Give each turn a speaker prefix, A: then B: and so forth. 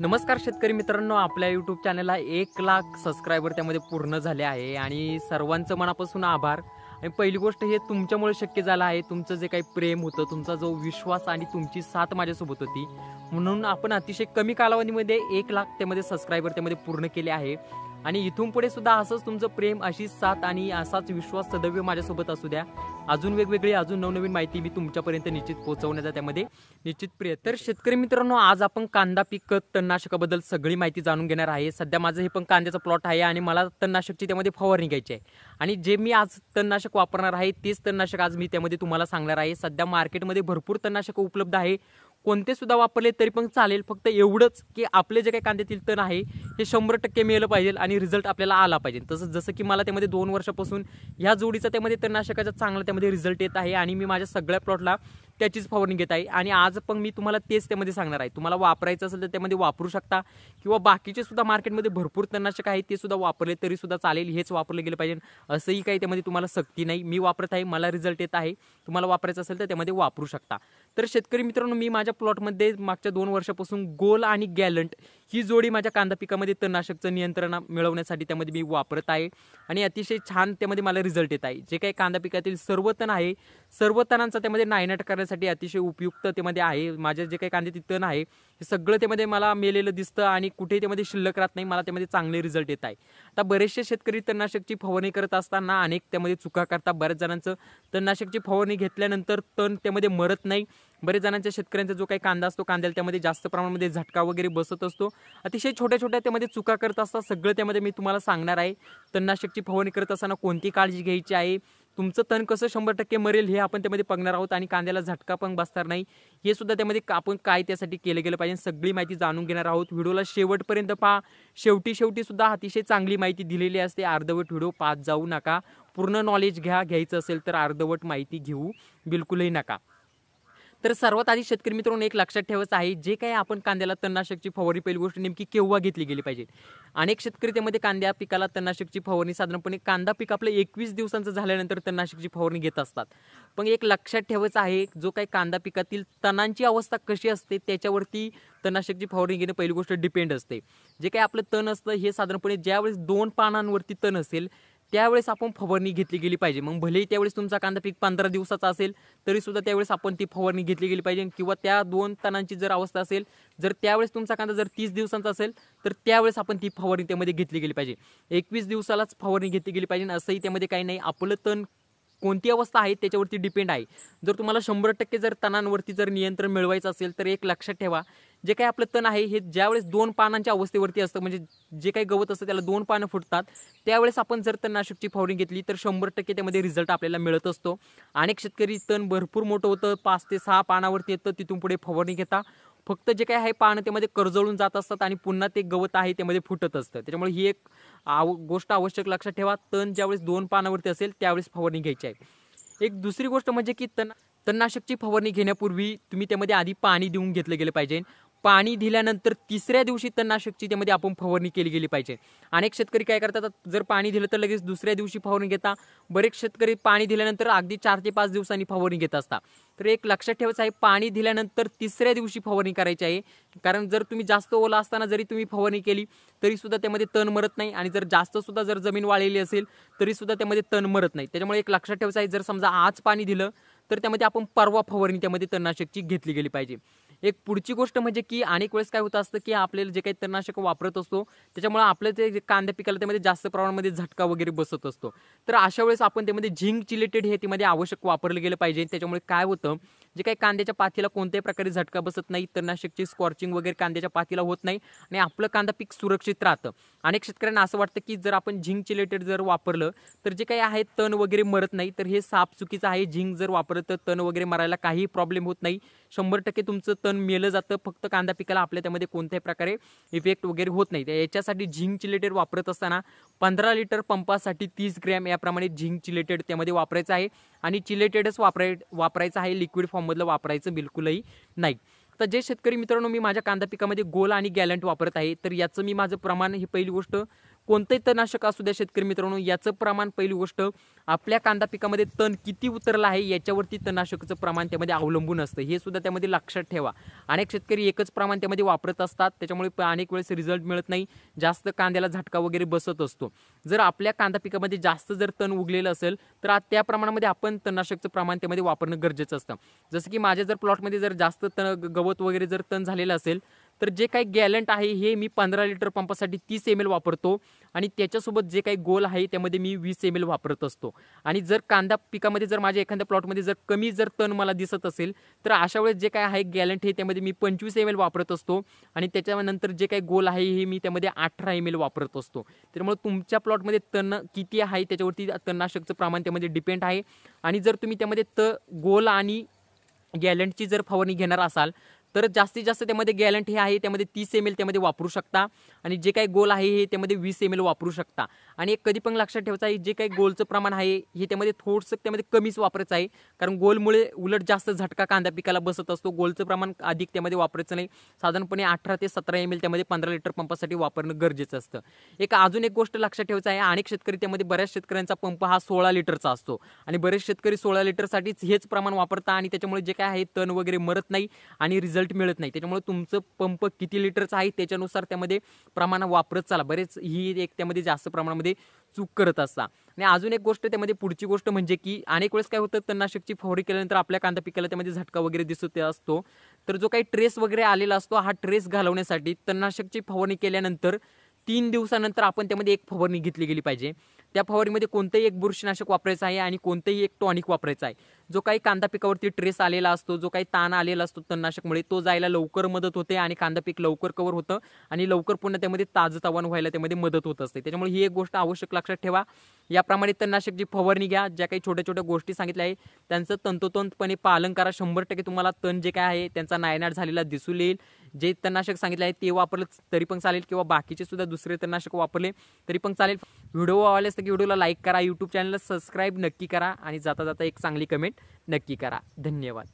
A: नमस्कार शेतकरी मित्रांनो आपल्या युट्यूब चॅनलला एक लाख सबस्क्रायबर त्यामध्ये पूर्ण झाले आहे आणि सर्वांचं मनापासून आभार आणि पहिली गोष्ट हे तुमच्यामुळे शक्य झालं आहे तुमचं जे काही प्रेम होतं तुमचा जो विश्वास आणि तुमची साथ माझ्यासोबत होती म्हणून आपण अतिशय कमी कालावधीमध्ये एक लाख त्यामध्ये सबस्क्रायबर त्यामध्ये पूर्ण केले आहे आणि इथून पुढे सुद्धा असंच तुमचं प्रेम अशीच साथ आणि असाच विश्वास सदैव माझ्यासोबत असू द्या अजून वेगवेगळी अजून नवनवीन माहिती मी तुमच्यापर्यंत निश्चित पोहोचवण्याचा त्यामध्ये निश्चित प्रिय तर शेतकरी मित्रांनो आज आपण कांदा पीक तणनाशकाबद्दल सगळी माहिती जाणून घेणार आहे सध्या माझं हे पण कांद्याचा प्लॉट आहे आणि मला तणनाशकची त्यामध्ये फवारणी घ्यायची आहे आणि जे मी आज तणनाशक वापरणार आहे तेच तणनाशक आज मी त्यामध्ये तुम्हाला सांगणार आहे सध्या मार्केटमध्ये भरपूर तणनाशक उपलब्ध आहे कोणते सुद्धा वापरले तरी पण चालेल फक्त एवढंच की आपले जे काही कांद्यातील तण आहे हे शंभर टक्के मिळलं पाहिजे आणि रिझल्ट आपल्याला आला पाहिजे तसं जसं की मला त्यामध्ये दोन वर्षापासून ह्या जोडीचा त्यामध्ये तणनाशकाचा चांगला त्यामध्ये रिझल्ट येत आहे आणि मी माझ्या सगळ्या प्लॉटला त्याचीच फवारणी घेत आहे आणि आज पण मी तुम्हाला तेच त्यामध्ये सांगणार आहे तुम्हाला वापरायचं असेल तर त्यामध्ये वापरू शकता किंवा बाकीचे सुद्धा मार्केटमध्ये भरपूर तणनाशक आहे ते सुद्धा वापरले तरी सुद्धा चालेल हेच वापरले गेले पाहिजे असंही काही त्यामध्ये तुम्हाला सक्ती नाही मी वापरत आहे मला रिझल्ट येत आहे तुम्हाला वापरायचं असेल तर त्यामध्ये वापरू शकता तर शेतकरी मित्रांनो मी माझ्या प्लॉटमध्ये मागच्या दोन वर्षापासून गोल आणि गॅलंट ही जोडी माझ्या कांदा पिकामध्ये तणनाशकचं नियंत्रण मिळवण्यासाठी त्यामध्ये मी वापरत आहे आणि अतिशय छान त्यामध्ये मला रिझल्ट येत आहे जे काही कांदा पिकातील सर्व तण आहे सर्व तणांचा त्यामध्ये नायनाट करण्यासाठी अतिशय उपयुक्त त्यामध्ये आहे माझ्या जे काही कांद्यातील तण आहे हे सगळं त्यामध्ये मला मेलेलं दिसतं आणि कुठे त्यामध्ये शिल्लक राहत नाही मला त्यामध्ये चांगले रिझल्ट येत आहे आता बरेचसे शेतकरी तणनाशकची फवारणी करत असताना अनेक त्यामध्ये चुका करतात बऱ्याच जणांचं तणनाशकची फवारणी घेतल्यानंतर तण त्यामध्ये मरत नाही बरेच जणांच्या शेतकऱ्यांचा जो काही कांदा असतो कांद्याला त्यामध्ये जास्त प्रमाणामध्ये झटका वगैरे बसत असतो अतिशय छोट्या छोट्या त्यामध्ये चुका करत असतात सगळं त्यामध्ये मी तुम्हाला सांगणार आहे तणनाशकची फवारणी करत असताना कोणती काळजी घ्यायची आहे तुमचं तण कसं शंभर टक्के मरेल हे आपण त्यामध्ये बघणार आहोत आणि कांद्याला झटका पण बसणार नाही हे सुद्धा त्यामध्ये आपण काय त्यासाठी केलं गेलं पाहिजे सगळी माहिती जाणून घेणार आहोत व्हिडिओला शेवटपर्यंत पहा शेवटी शेवटी सुद्धा अतिशय चांगली माहिती दिलेली असते अर्धवट व्हिडिओ पाहत जाऊ नका पूर्ण नॉलेज घ्या घ्यायचं असेल तर अर्धवट माहिती घेऊ बिलकुलही नका तर सर्वात आधी शेतकरी मित्रांनो एक लक्षात ठेवायचं आहे जे काही आपण कांद्याला तणनाशकची फवारणी पहिली गोष्ट नेमकी केव्हा घेतली गेली पाहिजे अनेक शेतकरी त्यामध्ये कांद्या पिकाला तणनाशकची फवारणी साधारणपणे कांदा पीक आपलं एकवीस दिवसांचं झाल्यानंतर तणनाशकची फवारणी घेत असतात पण एक लक्षात ठेवायचं आहे जो काही कांदा पिकातील तणांची अवस्था कशी असते त्याच्यावरती तणनाशकची फवारणी घेणं पहिली गोष्ट डिपेंड असते जे काही आपलं तण असतं हे साधारणपणे ज्यावेळेस दोन पानांवरती तण असेल त्यावेळेस आपण फवारणी घेतली गेली पाहिजे मग भलेही त्यावेळेस तुमचा कांदा पीक पंधरा दिवसाचा असेल तरीसुद्धा त्यावेळेस आपण ती फवारणी घेतली गेली पाहिजे किंवा त्या दोन तणांची जर अवस्था असेल जर त्यावेळेस तुमचा कांदा जर तीस दिवसांचा असेल तर त्यावेळेस आपण ती फवारणी त्यामध्ये घेतली गेली पाहिजे एकवीस दिवसालाच फवारणी घेतली गेली पाहिजे असंही त्यामध्ये काही नाही आपलं तण कोणती अवस्था आहे त्याच्यावरती डिपेंड आहे जर तुम्हाला शंभर टक्के जर तणांवरती जर नियंत्रण मिळवायचं असेल तर एक लक्षात ठेवा जे काही आपलं तण आहे हे ज्यावेळेस दोन पानांच्या अवस्थेवरती असतं म्हणजे जे काही गवत असतं त्याला दोन पानं फुटतात त्यावेळेस आपण जर तणनाशकची फवारणी घेतली तर शंभर टक्के त्यामध्ये रिझल्ट आपल्याला मिळत असतो अनेक शेतकरी तण भरपूर मोठं होतं पाच ते सहा पानावरती येतं तिथून पुढे फवारणी घेता फक्त जे काही आहे पानं त्यामध्ये कर्जळून जात असतात आणि पुन्हा ते गवत आहे त्यामध्ये फुटत असतं त्याच्यामुळे ही एक आव गोष्ट आवश्यक लक्षात ठेवा तण ज्यावेळेस दोन पानावरती असेल त्यावेळेस फवारणी घ्यायची आहे एक दुसरी गोष्ट म्हणजे की तण तणनाशकची फवारणी घेण्यापूर्वी तुम्ही त्यामध्ये आधी पाणी देऊन घेतलं गेलं पाहिजे पाणी दिल्यानंतर तिसऱ्या दिवशी तणनाशकची त्यामध्ये आपण फवारणी केली गेली पाहिजे अनेक शेतकरी काय करतात जर पाणी दिलं तर लगेच दुसऱ्या दिवशी फवारणी घेता बरेच शेतकरी पाणी दिल्यानंतर अगदी चार ते पाच दिवसांनी फवारणी घेत असता तर एक लक्षात ठेवायचं आहे पाणी दिल्यानंतर तिसऱ्या दिवशी फवारणी करायची आहे कारण जर तुम्ही जास्त ओला असताना जरी तुम्ही फवारणी केली तरी सुद्धा त्यामध्ये तण मरत नाही आणि जर जास्त सुद्धा जर जमीन वाळलेली असेल तरी सुद्धा त्यामध्ये तण मरत नाही त्याच्यामुळे एक लक्षात ठेवायचं आहे जर समजा आज पाणी दिलं तर त्यामध्ये आपण परवा फवारणी त्यामध्ये तणनाशकची घेतली गेली पाहिजे एक पुढची गोष्ट म्हणजे की अनेक वेळेस काय होतं असतं की आपल्याला जे काही तणनाशक वापरत असतो त्याच्यामुळे आपलं ते कांदा पिकाला त्यामध्ये जास्त प्रमाणामध्ये झटका वगैरे बसत असतो तर अशा वेळेस आपण त्यामध्ये झिंक चिलेटेड हे त्यामध्ये आवश्यक वापरलं गेलं पाहिजे त्याच्यामुळे काय होतं जे काही कांद्याच्या पातीला कोणत्याही प्रकारे झटका बसत नाही तणनाशकची स्कॉर्चिंग वगैरे कांद्याच्या पातीला होत नाही आणि आपलं कांदा पीक सुरक्षित राहतं अनेक शेतकऱ्यांना असं वाटतं की जर आपण झिंक चिलेटेड जर वापरलं तर जे काही आहे तण वगैरे मरत नाही तर हे साप चुकीचं आहे झिंक जर वापरलं तर तण वगैरे मरायला काही प्रॉब्लेम होत नाही शंभर टक्के तुमचं तण मेलं जातं फक्त कांदा पिकाला आपल्या त्यामध्ये कोणत्याही प्रकारे इफेक्ट वगैरे होत नाही याच्यासाठी झिंक चिलेटेड वापरत असताना पंधरा लिटर पंपासाठी तीस ग्रॅम याप्रमाणे झिंक चिलेटेड त्यामध्ये वापरायचं आहे आणि चिलेटेडच वापराय वापरायचं आहे लिक्विड फॉर्ममधलं वापरायचं बिलकुलही नाही तर जे शेतकरी मित्रांनो मी माझ्या कांदा पिकामध्ये गोल आणि गॅलंट वापरत आहे तर याचं मी माझं प्रमाण ही पहिली गोष्ट कोणतंही तणनाशक असू द्या शेतकरी मित्रांनो याचं प्रमाण पहिली गोष्ट आपल्या कांदा पिकामध्ये तण किती उतरलं आहे याच्यावरती तणनाशकाचं प्रमाण त्यामध्ये अवलंबून असतं हे सुद्धा त्यामध्ये लक्षात ठेवा अनेक शेतकरी एकच प्रमाण त्यामध्ये वापरत असतात त्याच्यामुळे अनेक वेळेस रिझल्ट मिळत नाही जास्त कांद्याला झटका वगैरे बसत असतो जर आपल्या कांदा पिकामध्ये जास्त जर तण उगलेलं असेल तर त्या प्रमाणामध्ये आपण तणनाशकचं प्रमाण त्यामध्ये वापरणं गरजेचं असतं जसं की माझ्या जर प्लॉटमध्ये जर जास्त तण गवत वगैरे जर तण झालेलं असेल तर जे काही गॅलंट आहे हे मी पंधरा लिटर पंपासाठी तीस एम एल वापरतो आणि त्याच्यासोबत जे काही गोल आहे त्यामध्ये मी वीस एम एल वापरत असतो आणि जर कांदा पिकामध्ये जर माझ्या एखाद्या प्लॉटमध्ये जर कमी जर तण मला दिसत असेल तर अशा वेळेस जे काय आहे गॅलंट हे त्यामध्ये मी पंचवीस एम एल वापरत असतो आणि त्याच्यानंतर जे काही गोल आहे हे मी त्यामध्ये अठरा एम एल वापरत असतो मग तुमच्या प्लॉटमध्ये तण किती आहे त्याच्यावरती तणनाशकचं प्रमाण त्यामध्ये डिपेंड आहे आणि जर तुम्ही त्यामध्ये त गोल आणि गॅलंटची जर फवारणी घेणार असाल तर जास्तीत जास्त त्यामध्ये गॅलंट हे आहे त्यामध्ये तीस एम एल त्यामध्ये वापरू शकता आणि जे काही गोल आहे हे त्यामध्ये वीस एम एल वापरू शकता आणि एक कधी पण लक्षात ठेवायचं आहे जे काही गोलचं प्रमाण आहे हे त्यामध्ये थोडंसं त्यामध्ये कमीच वापरायचं आहे कारण गोलमुळे उलट जास्त झटका कांदा पिकाला बसत असतो गोलचं प्रमाण अधिक त्यामध्ये वापरायचं नाही साधारणपणे अठरा ते सतरा एम एल त्यामध्ये पंधरा लिटर पंपासाठी वापरणं गरजेचं असतं एक अजून एक गोष्ट लक्षात ठेवायचं आहे अनेक शेतकरी त्यामध्ये बऱ्याच शेतकऱ्यांचा पंप हा सोळा लिटरचा असतो आणि बरेच शेतकरी सोळा लिटरसाठीच हेच प्रमाण वापरतात आणि त्याच्यामुळे जे काय आहे तण वगैरे मरत नाही आणि रिझल्ट मिळत नाही त्याच्यामुळे तुमचं पंप किती लिटरचं आहे त्याच्यानुसार त्यामध्ये प्रमाण वापरत चाला बरेच ही एक त्यामध्ये जास्त प्रमाणामध्ये त्यामध्ये चूक करत असता आणि अजून एक गोष्ट त्यामध्ये पुढची गोष्ट म्हणजे की अनेक वेळेस काय होतं तणनाशकची फवारणी केल्यानंतर आपल्या कांदा पिकाला त्यामध्ये झटका वगैरे दिसत असतो तर जो काही ट्रेस वगैरे आलेला असतो हा ट्रेस घालवण्यासाठी तणनाशकची फवारणी केल्यानंतर तीन दिवसानंतर आपण त्यामध्ये एक फवारणी घेतली गेली पाहिजे त्या फवारणीमध्ये कोणतंही एक बुरशीनाशक वापरायचं आहे आणि कोणतंही एक टॉनिक वापरायचं आहे जो काही कांदा पिकावरती ट्रेस आलेला असतो जो काही ताण आलेला असतो तणनाशकमुळे तो जायला लवकर मदत होते आणि कांदा पीक लवकर कवर होतं आणि लवकर पुन्हा त्यामध्ये ताजतावान व्हायला त्यामध्ये मदत होत असते त्याच्यामुळे ही एक गोष्ट आवश्यक लक्षात ठेवा याप्रमाणे तणनाशक जी फवारणी घ्या ज्या काही छोट्या छोट्या गोष्टी सांगितल्या आहे त्यांचं तंतोतंतपणे पालन करा शंभर टक्के तुम्हाला तण जे काय आहे त्यांचा नायनाट झालेला दिसून येईल जे तणनाशक सांगितले आहे ते वापरलं तरी पण चालेल किंवा बाकीचे सुद्धा दुसरे तणनाशक वापरले तरी पण चालेल व्हिडिओ आवडल्यास तर व्हिडिओला लाईक करा यूट्यूब चॅनलला सबस्क्राईब नक्की करा आणि जाता जाता एक चांगली कमेंट नक्की करा धन्यवाद